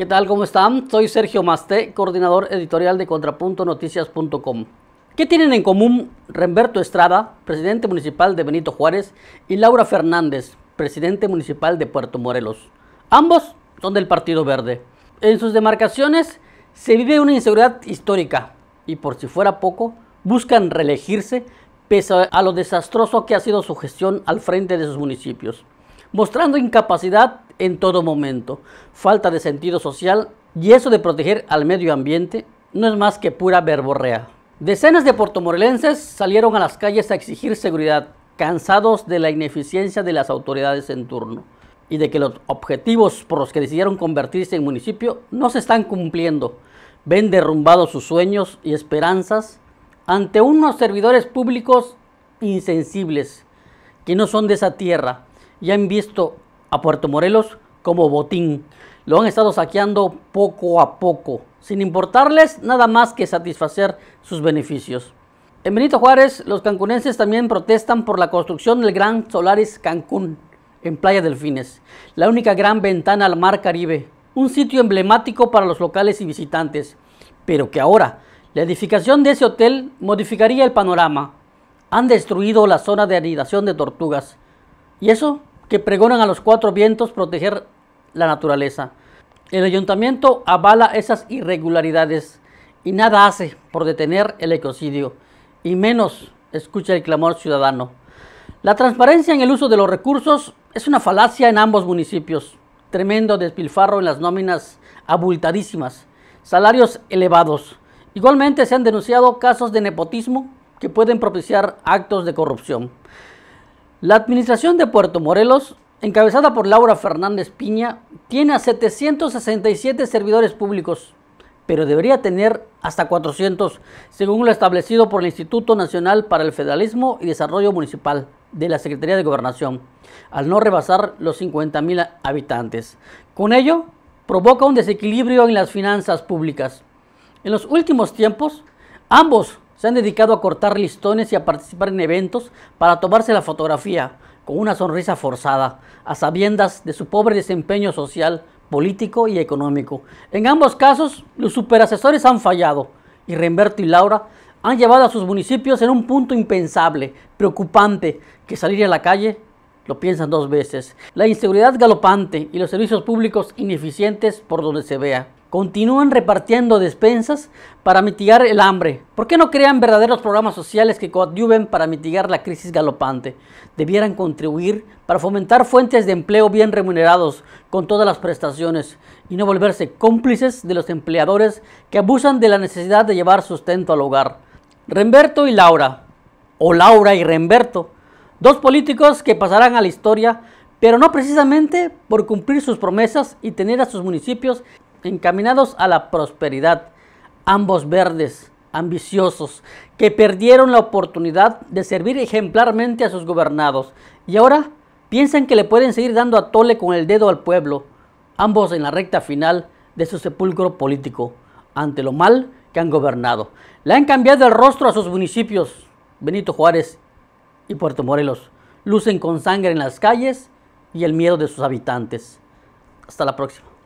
¿Qué tal? ¿Cómo están? Soy Sergio Masté, coordinador editorial de ContrapuntoNoticias.com. ¿Qué tienen en común Remberto Estrada, presidente municipal de Benito Juárez, y Laura Fernández, presidente municipal de Puerto Morelos? Ambos son del Partido Verde. En sus demarcaciones se vive una inseguridad histórica y por si fuera poco, buscan reelegirse pese a lo desastroso que ha sido su gestión al frente de sus municipios, mostrando incapacidad en todo momento, falta de sentido social y eso de proteger al medio ambiente no es más que pura verborrea. Decenas de portomorelenses salieron a las calles a exigir seguridad, cansados de la ineficiencia de las autoridades en turno y de que los objetivos por los que decidieron convertirse en municipio no se están cumpliendo. Ven derrumbados sus sueños y esperanzas ante unos servidores públicos insensibles que no son de esa tierra y han visto a Puerto Morelos como botín. Lo han estado saqueando poco a poco, sin importarles nada más que satisfacer sus beneficios. En Benito Juárez, los cancunenses también protestan por la construcción del Gran Solaris Cancún en Playa Delfines, la única gran ventana al Mar Caribe, un sitio emblemático para los locales y visitantes, pero que ahora la edificación de ese hotel modificaría el panorama. Han destruido la zona de anidación de tortugas. Y eso que pregonan a los cuatro vientos proteger la naturaleza. El ayuntamiento avala esas irregularidades y nada hace por detener el ecocidio, y menos escucha el clamor ciudadano. La transparencia en el uso de los recursos es una falacia en ambos municipios. Tremendo despilfarro en las nóminas abultadísimas, salarios elevados. Igualmente se han denunciado casos de nepotismo que pueden propiciar actos de corrupción. La administración de Puerto Morelos, encabezada por Laura Fernández Piña, tiene a 767 servidores públicos, pero debería tener hasta 400, según lo establecido por el Instituto Nacional para el Federalismo y Desarrollo Municipal de la Secretaría de Gobernación, al no rebasar los 50.000 habitantes. Con ello, provoca un desequilibrio en las finanzas públicas. En los últimos tiempos, ambos se han dedicado a cortar listones y a participar en eventos para tomarse la fotografía con una sonrisa forzada, a sabiendas de su pobre desempeño social, político y económico. En ambos casos, los superasesores han fallado y Remberto y Laura han llevado a sus municipios en un punto impensable, preocupante, que salir a la calle lo piensan dos veces. La inseguridad galopante y los servicios públicos ineficientes por donde se vea continúan repartiendo despensas para mitigar el hambre. ¿Por qué no crean verdaderos programas sociales que coadyuven para mitigar la crisis galopante? Debieran contribuir para fomentar fuentes de empleo bien remunerados con todas las prestaciones y no volverse cómplices de los empleadores que abusan de la necesidad de llevar sustento al hogar. Remberto y Laura, o Laura y Remberto, dos políticos que pasarán a la historia pero no precisamente por cumplir sus promesas y tener a sus municipios encaminados a la prosperidad, ambos verdes, ambiciosos, que perdieron la oportunidad de servir ejemplarmente a sus gobernados y ahora piensan que le pueden seguir dando a tole con el dedo al pueblo, ambos en la recta final de su sepulcro político, ante lo mal que han gobernado. Le han cambiado el rostro a sus municipios, Benito Juárez y Puerto Morelos. Lucen con sangre en las calles y el miedo de sus habitantes. Hasta la próxima.